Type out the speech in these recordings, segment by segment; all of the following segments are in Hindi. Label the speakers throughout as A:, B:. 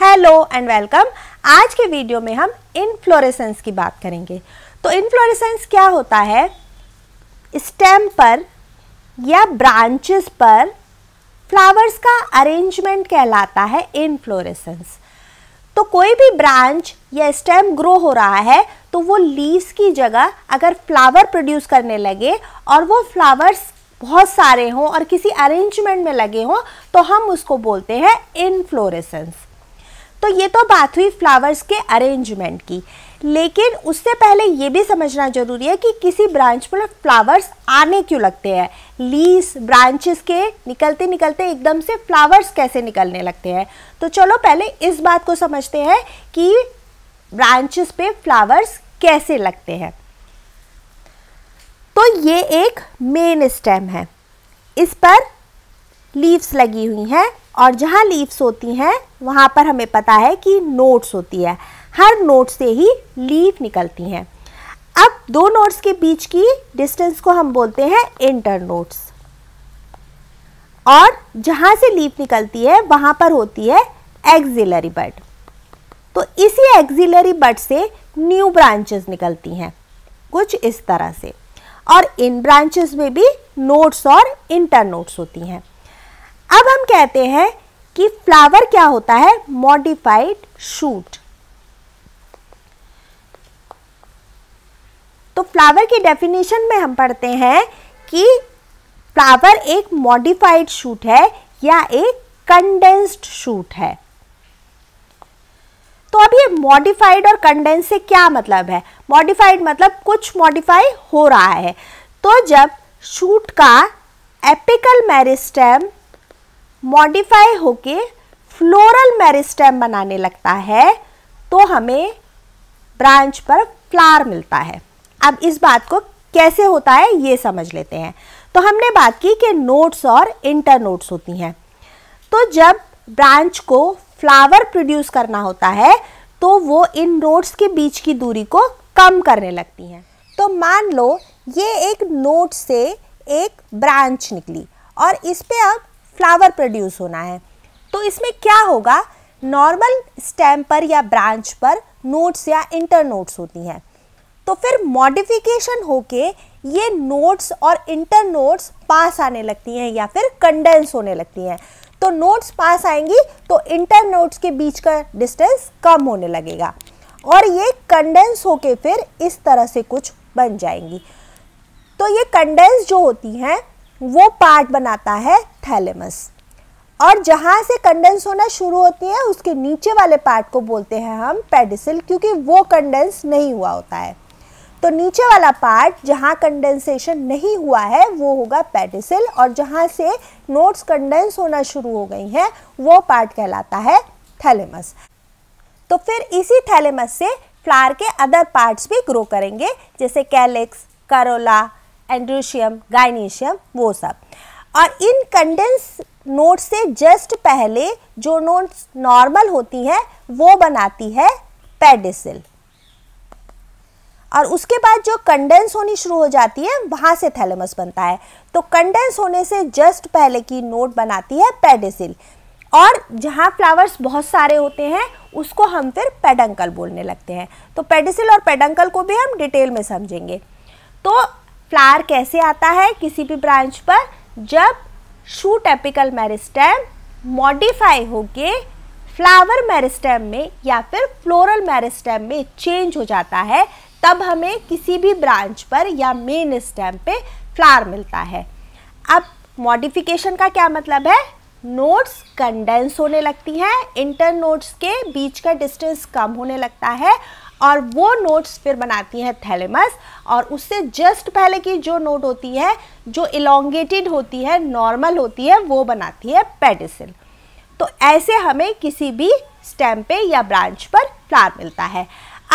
A: हेलो एंड वेलकम आज के वीडियो में हम इनफ्लोरेसेंस की बात करेंगे तो इनफ्लोरेसेंस क्या होता है स्टेम पर या ब्रांचेस पर फ्लावर्स का अरेंजमेंट कहलाता है इनफ्लोरेसेंस तो कोई भी ब्रांच या स्टेम ग्रो हो रहा है तो वो लीव्स की जगह अगर फ्लावर प्रोड्यूस करने लगे और वो फ्लावर्स बहुत सारे हों और किसी अरेंजमेंट में लगे हों तो हम उसको बोलते हैं इनफ्लोरेसेंस तो ये तो बात हुई फ्लावर्स के अरेंजमेंट की लेकिन उससे पहले ये भी समझना जरूरी है कि किसी ब्रांच पर फ्लावर्स आने क्यों लगते हैं लीस ब्रांचेस के निकलते निकलते एकदम से फ्लावर्स कैसे निकलने लगते हैं तो चलो पहले इस बात को समझते हैं कि ब्रांचेस पे फ्लावर्स कैसे लगते हैं तो ये एक मेन स्टेम है इस पर लीव्स लगी हुई हैं और जहाँ लीव्स होती हैं वहाँ पर हमें पता है कि नोट्स होती है हर नोट से ही लीव निकलती हैं अब दो नोट्स के बीच की डिस्टेंस को हम बोलते हैं इंटर नोट्स और जहाँ से लीव निकलती है वहाँ पर होती है एक्जिलरी बर्ड तो इसी एक्जिलरी बर्ड से न्यू ब्रांचेस निकलती हैं कुछ इस तरह से और इन ब्रांचेस में भी नोट्स और इंटर नोट्स होती हैं अब हम कहते हैं कि फ्लावर क्या होता है मॉडिफाइड शूट तो फ्लावर की डेफिनेशन में हम पढ़ते हैं कि फ्लावर एक मॉडिफाइड शूट है या एक कंडेंस्ड शूट है तो अब ये मॉडिफाइड और कंडेंस से क्या मतलब है मॉडिफाइड मतलब कुछ मॉडिफाई हो रहा है तो जब शूट का एपिकल मेरिस्टेम मॉडिफाई होके फ्लोरल मेरिस्टेम बनाने लगता है तो हमें ब्रांच पर फ्लावर मिलता है अब इस बात को कैसे होता है ये समझ लेते हैं तो हमने बात की कि नोट्स और इंटर नोट्स होती हैं तो जब ब्रांच को फ्लावर प्रोड्यूस करना होता है तो वो इन नोट्स के बीच की दूरी को कम करने लगती हैं तो मान लो ये एक नोट से एक ब्रांच निकली और इस पर अब फ्लावर प्रोड्यूस होना है तो इसमें क्या होगा नॉर्मल स्टेम पर या ब्रांच पर नोट्स या इंटर नोट्स होती हैं तो फिर मॉडिफिकेशन होके ये नोट्स और इंटर नोट्स पास आने लगती हैं या फिर कंडेंस होने लगती हैं तो नोट्स पास आएंगी तो इंटर नोट्स के बीच का डिस्टेंस कम होने लगेगा और ये कंडेंस होके फिर इस तरह से कुछ बन जाएंगी तो ये कंडेंस जो होती हैं वो पार्ट बनाता है थैलेमस और जहाँ से कंडेंस होना शुरू होती है उसके नीचे वाले पार्ट को बोलते हैं हम पेडिसिल क्योंकि वो कंडेंस नहीं हुआ होता है तो नीचे वाला पार्ट जहाँ कंडेंसेशन नहीं हुआ है वो होगा पेडिसिल और जहाँ से नोट्स कंडेंस होना शुरू हो गई हैं वो पार्ट कहलाता है थैलेमस तो फिर इसी थैलेमस से फ्लावर के अदर पार्ट्स भी ग्रो करेंगे जैसे कैलिक्स करोला एंड्रोशियम गाइनीशियम वो सब और इन कंडेंस नोट से जस्ट पहले जो नोट्स नॉर्मल होती हैं वो बनाती है पेडिसिल और उसके बाद जो कंडेंस होनी शुरू हो जाती है वहाँ से थैलेमस बनता है तो कंडेंस होने से जस्ट पहले की नोट बनाती है पेडिसिल और जहाँ फ्लावर्स बहुत सारे होते हैं उसको हम फिर पेडंकल बोलने लगते हैं तो पेडिसिल और पेडंकल को भी हम डिटेल में समझेंगे तो फ्लावर कैसे आता है किसी भी ब्रांच पर जब शूट एपिकल मेरिस्टेम मॉडिफाई होके फ्लावर मेरिस्टेम में या फिर फ्लोरल मेरिस्टेम में चेंज हो जाता है तब हमें किसी भी ब्रांच पर या मेन स्टेम पे फ्लावर मिलता है अब मॉडिफिकेशन का क्या मतलब है नोट्स कंडेंस होने लगती हैं इंटर नोट्स के बीच का डिस्टेंस कम होने लगता है और वो नोट्स फिर बनाती हैं थैलेमस और उससे जस्ट पहले की जो नोट होती है जो इलोंगेटेड होती है नॉर्मल होती है वो बनाती है पेडिसिल तो ऐसे हमें किसी भी स्टेम पे या ब्रांच पर फ्लावर मिलता है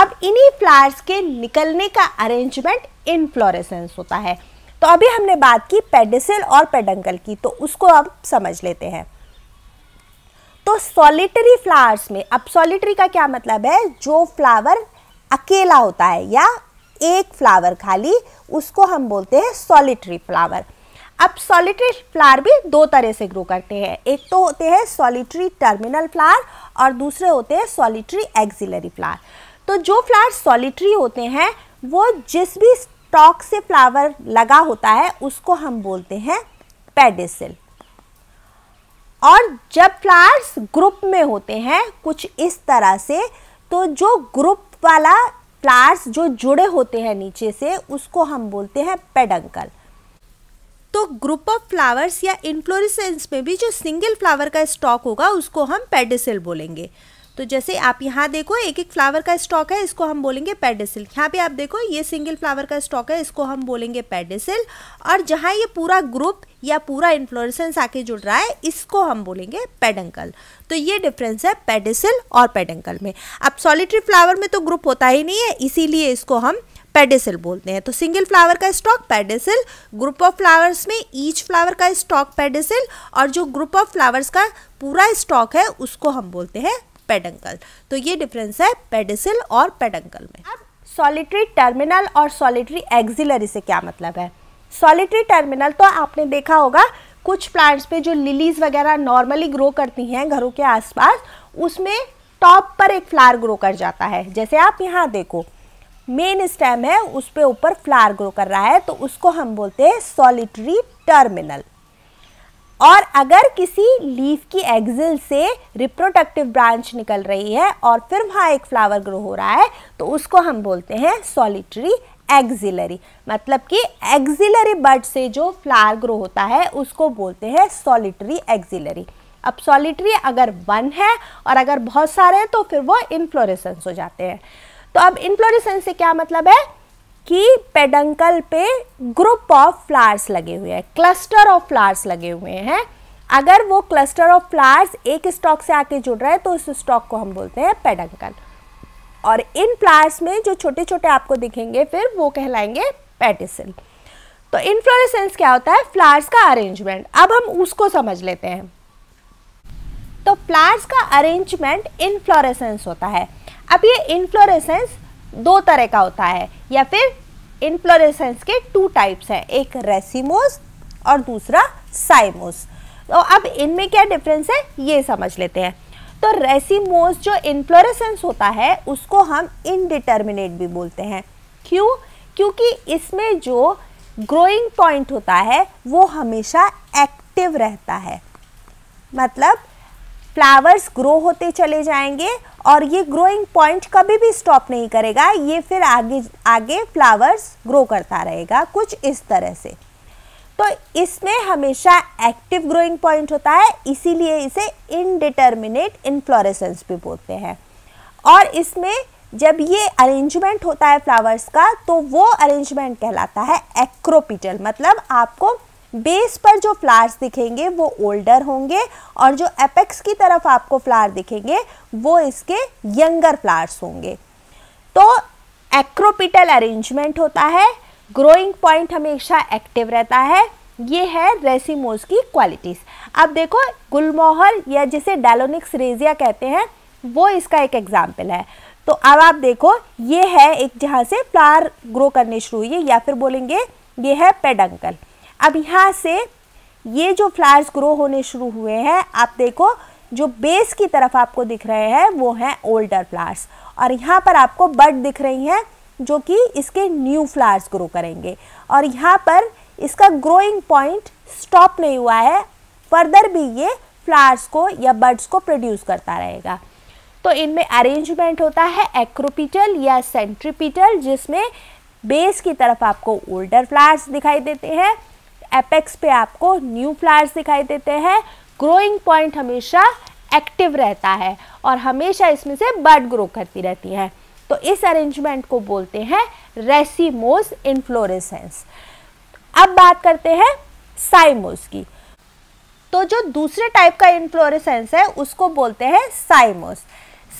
A: अब इन्हीं फ्लावर्स के निकलने का अरेंजमेंट इनफ्लोरेसेंस होता है तो अभी हमने बात की पेडिसिल और पेडंकल की तो उसको अब समझ लेते हैं तो सॉलिटरी फ्लावर्स में अब सॉलिटरी का क्या मतलब है जो फ्लावर अकेला होता है या एक फ्लावर खाली उसको हम बोलते हैं सॉलिटरी फ्लावर अब सॉलिटरी फ्लावर भी दो तरह से ग्रो करते हैं एक तो होते हैं सॉलिटरी टर्मिनल फ्लावर और दूसरे होते हैं सॉलिटरी एक्सिलरी फ्लावर तो जो फ्लावर सॉलिटरी होते हैं वो जिस भी स्टॉक से फ्लावर लगा होता है उसको हम बोलते हैं पेडिसिल और जब फ्लावर्स ग्रुप में होते हैं कुछ इस तरह से तो जो ग्रुप वाला फ्लावर्स जो जुड़े होते हैं नीचे से उसको हम बोलते हैं पेडंकल तो ग्रुप ऑफ फ्लावर्स या इन्फ्लोरिसेंस में भी जो सिंगल फ्लावर का स्टॉक होगा उसको हम पेडिसल बोलेंगे तो जैसे आप यहाँ देखो एक एक फ्लावर का स्टॉक है इसको हम बोलेंगे पेडिसिल यहाँ पे आप देखो ये सिंगल फ्लावर का स्टॉक है इसको हम बोलेंगे पेडिसिल और जहाँ ये पूरा ग्रुप या पूरा इन्फ्लोरेसेंस आके जुड़ रहा है इसको हम बोलेंगे पेडंकल तो ये डिफरेंस है पेडिसिल और पेडंकल में अब सॉलिटरी फ्लावर में तो ग्रुप होता ही नहीं है इसीलिए इसको हम पेडिसिल बोलते हैं तो सिंगल फ्लावर का stalk pedicel group of flowers में ईच फ्लावर का स्टॉक पेडिसिल और जो ग्रुप ऑफ फ्लावर्स का पूरा स्टॉक है उसको हम बोलते हैं पेडंकल तो ये डिफरेंस है पेडिसिल और पेडंकल में अब सॉलिटरी टर्मिनल और सॉलिटरी एक्सिलरी से क्या मतलब है सॉलिटरी टर्मिनल तो आपने देखा होगा कुछ प्लांट्स पे जो लिलीज वगैरह नॉर्मली ग्रो करती हैं घरों के आसपास उसमें टॉप पर एक फ्लावर ग्रो कर जाता है जैसे आप यहाँ देखो मेन स्टेम है उस पर ऊपर फ्लावर ग्रो कर रहा है तो उसको हम बोलते हैं सॉलिटरी टर्मिनल और अगर किसी लीफ की एग्जिल से रिप्रोडक्टिव ब्रांच निकल रही है और फिर वहाँ एक फ्लावर ग्रो हो रहा है तो उसको हम बोलते हैं सॉलिटरी एग्जिलरी मतलब कि एग्जिलरी बर्ड से जो फ्लावर ग्रो होता है उसको बोलते हैं सॉलिटरी एग्जिलरी अब सॉलिटरी अगर वन है और अगर बहुत सारे हैं तो फिर वो इन्फ्लोरेसेंस हो जाते हैं तो अब इन्फ्लोरेसेंस से क्या मतलब है कि पेडंकल पे ग्रुप ऑफ फ्लावर्स लगे हुए हैं क्लस्टर ऑफ फ्लावर्स लगे हुए हैं अगर वो क्लस्टर ऑफ फ्लावर्स एक स्टॉक से आके जुड़ रहा है तो उस स्टॉक को हम बोलते हैं पेडंकल और इन फ्लावर्स में जो छोटे छोटे आपको दिखेंगे फिर वो कहलाएंगे पेटिसल तो इनफ्लोरेसेंस क्या होता है फ्लावर्स का अरेंजमेंट अब हम उसको समझ लेते हैं तो फ्लावर्स का अरेंजमेंट इनफ्लोरेसेंस होता है अब ये इनफ्लोरेसेंस दो तरह का होता है या फिर इन्फ्लोरेसेंस के टू टाइप्स हैं एक रेसिमोस और दूसरा साइमोस तो अब इनमें क्या डिफरेंस है ये समझ लेते हैं तो रेसिमोस जो इन्फ्लोरेसेंस होता है उसको हम इनडिटर्मिनेट भी बोलते हैं क्यों क्योंकि इसमें जो ग्रोइंग पॉइंट होता है वो हमेशा एक्टिव रहता है मतलब फ्लावर्स ग्रो होते चले जाएंगे और ये ग्रोइंग पॉइंट कभी भी स्टॉप नहीं करेगा ये फिर आगे आगे फ्लावर्स ग्रो करता रहेगा कुछ इस तरह से तो इसमें हमेशा एक्टिव ग्रोइंग पॉइंट होता है इसीलिए इसे इनडिटर्मिनेट इन्फ्लोरेसेंस भी बोलते हैं और इसमें जब ये अरेंजमेंट होता है फ्लावर्स का तो वो अरेंजमेंट कहलाता है एक्रोपिटल मतलब आपको बेस पर जो फ्लावर्स दिखेंगे वो ओल्डर होंगे और जो एपेक्स की तरफ आपको फ्लावर दिखेंगे वो इसके यंगर फ्लावर्स होंगे तो एक्रोपिटल अरेंजमेंट होता है ग्रोइंग पॉइंट हमेशा एक्टिव रहता है ये है रेसिमोज की क्वालिटीज़ अब देखो गुलमोहर या जिसे डालोनिक्स रेजिया कहते हैं वो इसका एक एग्जाम्पल है तो अब आप देखो ये है एक जहाँ से फ्लावर ग्रो करने शुरू हुई है या फिर बोलेंगे ये है पेडंकल अब यहाँ से ये जो फ्लावर्स ग्रो होने शुरू हुए हैं आप देखो जो बेस की तरफ आपको दिख रहे हैं वो हैं ओल्डर फ्लावर्स और यहाँ पर आपको बर्ड दिख रही हैं जो कि इसके न्यू फ्लावर्स ग्रो करेंगे और यहाँ पर इसका ग्रोइंग पॉइंट स्टॉप नहीं हुआ है फर्दर भी ये फ्लावर्स को या बर्ड्स को प्रोड्यूस करता रहेगा तो इनमें अरेंजमेंट होता है एक्रोपिटल या सेंट्रीपिटल जिसमें बेस की तरफ आपको ओल्डर फ्लावर्स दिखाई देते हैं एपेक्स पे आपको न्यू फ्लावर्स दिखाई देते हैं ग्रोइंग पॉइंट हमेशा एक्टिव रहता है और हमेशा इसमें से बर्ड ग्रो करती रहती है तो इस अरेंजमेंट को बोलते हैं रेसीमोस इनफ्लोरेसेंस अब बात करते हैं साइमोस की तो जो दूसरे टाइप का इन्फ्लोरेसेंस है उसको बोलते हैं साइमोस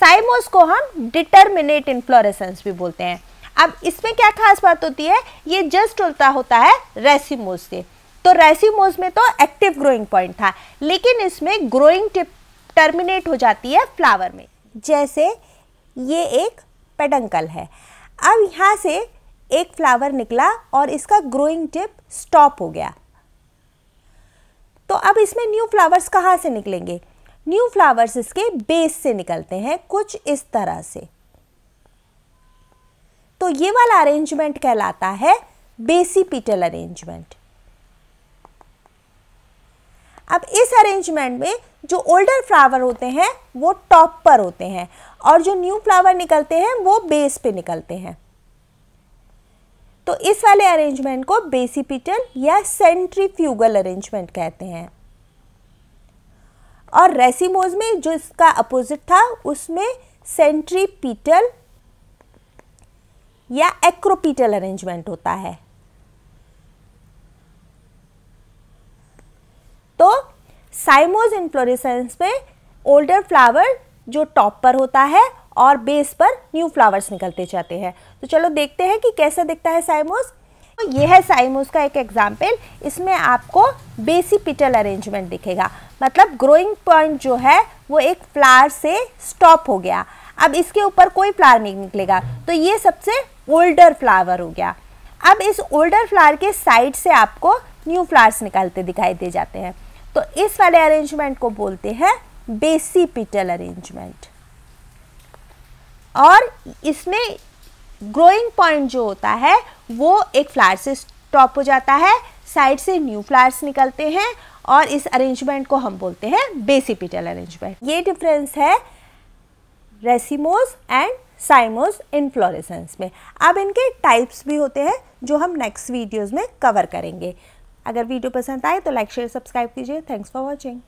A: साइमोस को हम डिटर्मिनेट इन्फ्लोरेसेंस भी बोलते हैं अब इसमें क्या खास बात होती है ये जस्ट उल्टा होता है रेसिमोस से तो रेसिमोज में तो एक्टिव ग्रोइंग पॉइंट था लेकिन इसमें ग्रोइंग टिप टर्मिनेट हो जाती है फ्लावर में जैसे ये एक पेडंकल है अब यहाँ से एक फ्लावर निकला और इसका ग्रोइंग टिप स्टॉप हो गया तो अब इसमें न्यू फ्लावर्स कहाँ से निकलेंगे न्यू फ्लावर्स इसके बेस से निकलते हैं कुछ इस तरह से तो ये वाला अरेंजमेंट कहलाता है बेसी पीटल अरेंजमेंट अब इस अरेंजमेंट में जो ओल्डर फ्लावर होते हैं वो टॉप पर होते हैं और जो न्यू फ्लावर निकलते हैं वो बेस पे निकलते हैं तो इस वाले अरेंजमेंट को बेसिपिटल या सेंट्रीफ्यूगल अरेंजमेंट कहते हैं और रेसिमोज में जो इसका अपोजिट था उसमें सेंट्रीपीटल या एक्रोपीटल अरेंजमेंट होता है साइमोज इन्फ्लोरेसेंस में ओल्डर फ्लावर जो टॉप पर होता है और बेस पर न्यू फ्लावर्स निकलते जाते हैं तो चलो देखते हैं कि कैसा दिखता है साइमोस तो ये है साइमोस का एक एग्जाम्पल इसमें आपको बेसी पिटल अरेंजमेंट दिखेगा मतलब ग्रोइंग पॉइंट जो है वो एक फ्लावर से स्टॉप हो गया अब इसके ऊपर कोई फ्लावर नहीं निकलेगा तो ये सबसे ओल्डर फ्लावर हो गया अब इस ओल्डर फ्लावर के साइड से आपको न्यू फ्लावर्स निकालते दिखाई दे जाते हैं तो इस वाले अरेंजमेंट को बोलते हैं बेसी पिटल अरेंजमेंट और इसमें ग्रोइंग पॉइंट जो होता है वो एक फ्लावर से स्टॉप हो जाता है साइड से न्यू फ्लावर्स निकलते हैं और इस अरेंजमेंट को हम बोलते हैं बेसी पिटल अरेंजमेंट ये डिफरेंस है रेसिमोज एंड साइमोज इनफ्लोरेसेंस में अब इनके टाइप्स भी होते हैं जो हम नेक्स्ट वीडियोस में कवर करेंगे अगर वीडियो पसंद आए तो लाइक शेयर सब्सक्राइब कीजिए थैंक्स फॉर वॉचिंग